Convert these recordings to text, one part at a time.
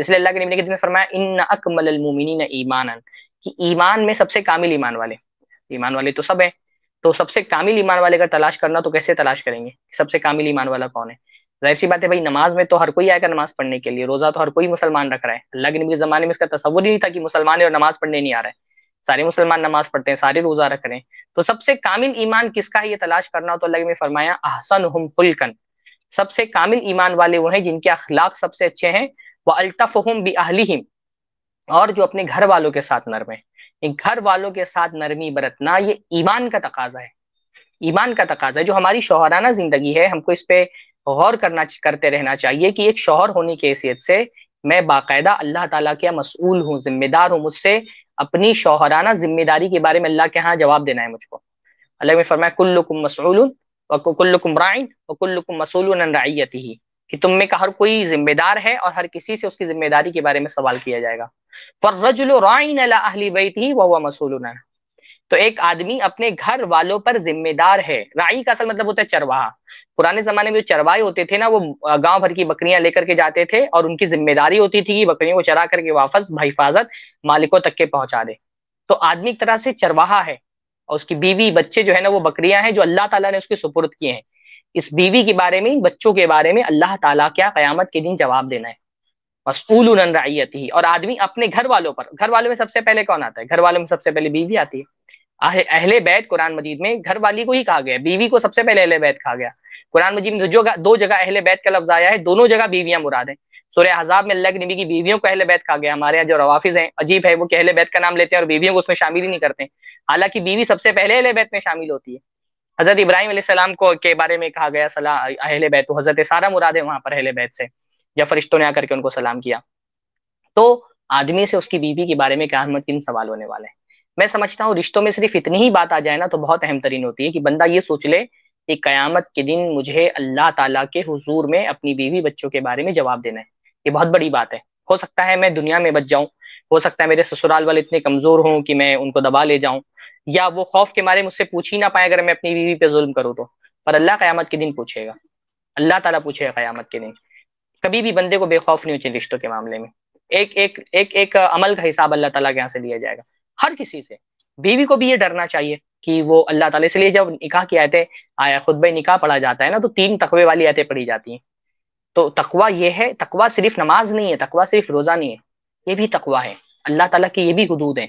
इसलिए अल्लाह के नबी ने कितने फरमाया इन अकमल मोमिन ईमान कि ईमान में सबसे कामिल ईमान वाले ईमान वाले तो सब है तो सबसे कामिल ईमान वाले का तलाश करना तो कैसे तलाश करेंगे सबसे कामिल ईमान वाला कौन है जाहिर सी बात है भाई नमाज में तो हर कोई आएगा नमाज पढ़ने के लिए रोजा तो हर कोई मुसलमान रख रहा है अल्लाह के नबी के जमाने में इसका तस्वुर ही नहीं था कि मुसलमान है और नमाज पढ़ने नहीं आ रहा है सारे मुसलमान नमाज पढ़ते हैं सारे रोजा रख रहे हैं तो सबसे कामिल ईमान किसका है ये तलाश करना तो अल्लाह ने फरमाया अहसन हम फुलकन सबसे कामिल ईमान वाले वो हैं जिनके अखलाक सबसे अच्छे हैं व अल्तफ़हम भी अहली और जो अपने घर वालों के साथ नरम है घर वालों के साथ नरमी बरतना ये ईमान का तकाजा है ईमान का तकाजा है जो हमारी शोहराना जिंदगी है हमको इस पे गौर करना करते रहना चाहिए कि एक शोहर होने की हैसियत से मैं बाकायदा अल्लाह ताला के मसूल हूँ जिम्मेदार हूँ मुझसे अपनी शोहराना जिम्मेदारी के बारे में अल्लाह के यहाँ जवाब देना है मुझको अल्लाह में फरमाया कुल्लुकुम मसूल वकुल्लुकुम राइन वकुल्लुकुम मसूल ही कि तुम में का हर कोई जिम्मेदार है और हर किसी से उसकी जिम्मेदारी के बारे में सवाल किया जाएगा पर रजुल अहली बैत ही वह मसूल तो एक आदमी अपने घर वालों पर जिम्मेदार है राई का असल मतलब होता है चरवाहा पुराने जमाने में जो चरवाहे होते थे ना वो गांव भर की बकरियां लेकर के जाते थे और उनकी जिम्मेदारी होती थी कि बकरियों को चरा करके वापस हिफाजत मालिकों तक के पहुंचा दे तो आदमी एक तरह से चरवाहा है और उसकी बीवी बच्चे जो है ना वो बकरियां हैं जो अल्लाह ताला ने उसके सुपुर्द किए हैं इस बीवी के बारे में इन बच्चों के बारे में अल्लाह ताला क्या कयामत के दिन जवाब देना है मसूल रायत ही और आदमी अपने घर वालों पर घर वालों में सबसे पहले कौन आता है घर वालों में सबसे पहले बीवी आती है अहले बैत कुरान मजीद में घर वाली को ही कहा गया बीवी को सबसे पहले अहले बैत कहा गया कुरान मजीद में तो जो दो जगह अहले बैत का लफ्ज आया है दोनों जगह बीवियां मुराद है सूर्य हजाब में अल्लाह के नबी की बीवियों को अहले बैत कहा गया हमारे यहाँ जो रवाफिज हैं अजीब है वो कहले अहले बैत का नाम लेते हैं और बीवियों को उसमें शामिल ही नहीं करते हालांकि बीवी सबसे पहले अहले बैत में शामिल होती है हजरत इब्राहिम सलाम को के बारे में कहा गया सलाह अहले बैत तो हजरत सारा मुराद है वहां पर अहले बैत से या फरिश्तों ने आकर के उनको सलाम किया तो आदमी से उसकी बीवी के बारे में हम तीन सवाल होने वाले हैं मैं समझता हूँ रिश्तों में सिर्फ इतनी ही बात आ जाए ना तो बहुत अहम तरीन होती है कि बंदा ये सोच ले कि कयामत के दिन मुझे अल्लाह ताला के हुजूर में अपनी बीवी बच्चों के बारे में जवाब देना है ये बहुत बड़ी बात है हो सकता है मैं दुनिया में बच जाऊं हो सकता है मेरे ससुराल वाले इतने कमजोर हों कि मैं उनको दबा ले जाऊं या वो खौफ के मारे मुझसे पूछ ही ना पाए अगर मैं अपनी बीवी पे जुल्म करूँ तो पर अल्लाह क्यामत के दिन पूछेगा अल्लाह ताला पूछेगा क्यामत के दिन कभी भी बंदे को बेखौफ नहीं होती रिश्तों के मामले में एक एक एक एक अमल का हिसाब अल्लाह ताला के यहाँ से लिया जाएगा हर किसी से बीवी को भी ये डरना चाहिए कि वो अल्लाह ताला इसलिए जब निकाह की आयतें आया खुद भाई निकाह पढ़ा जाता है ना तो तीन तकवे वाली आयतें पढ़ी जाती हैं तो तकवा ये है तकवा सिर्फ नमाज नहीं है तकवा सिर्फ रोजा नहीं है ये भी तकवा है अल्लाह ताला की ये भी हदूद है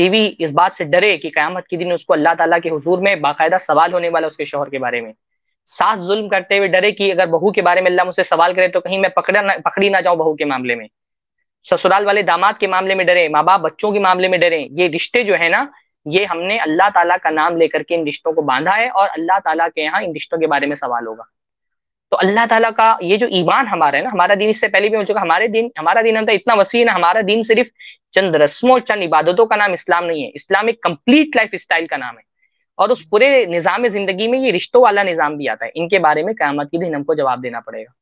बीवी इस बात से डरे कि क्यामत के दिन उसको अल्लाह ताला के हजूर में बाकायदा सवाल होने वाला उसके शोहर के बारे में सास जुल्म करते हुए डरे कि अगर बहू के बारे में अल्लाह मुझसे सवाल करे तो कहीं मैं पकड़ा ना पकड़ी ना जाऊं बहू के मामले में ससुराल वाले दामाद के मामले में डरे माँ बाप बच्चों के मामले में डरे ये रिश्ते जो है ना ये हमने अल्लाह ताला का नाम लेकर के इन रिश्तों को बांधा है और अल्लाह ताला के यहाँ इन रिश्तों के बारे में सवाल होगा तो अल्लाह ताला का ये जो ईमान हमारा है ना हमारा दिन इससे पहले भी हो चुका हमारे दिन हमारा दिन हम तो इतना वसी है ना हमारा दिन सिर्फ चंद रस्मों और चंद इबादतों का नाम इस्लाम नहीं है इस्लाम एक कंप्लीट लाइफ स्टाइल का नाम है और उस पूरे निज़ाम जिंदगी में ये रिश्तों वाला निज़ाम भी आता है इनके बारे में क्यामत के दिन हमको जवाब देना पड़ेगा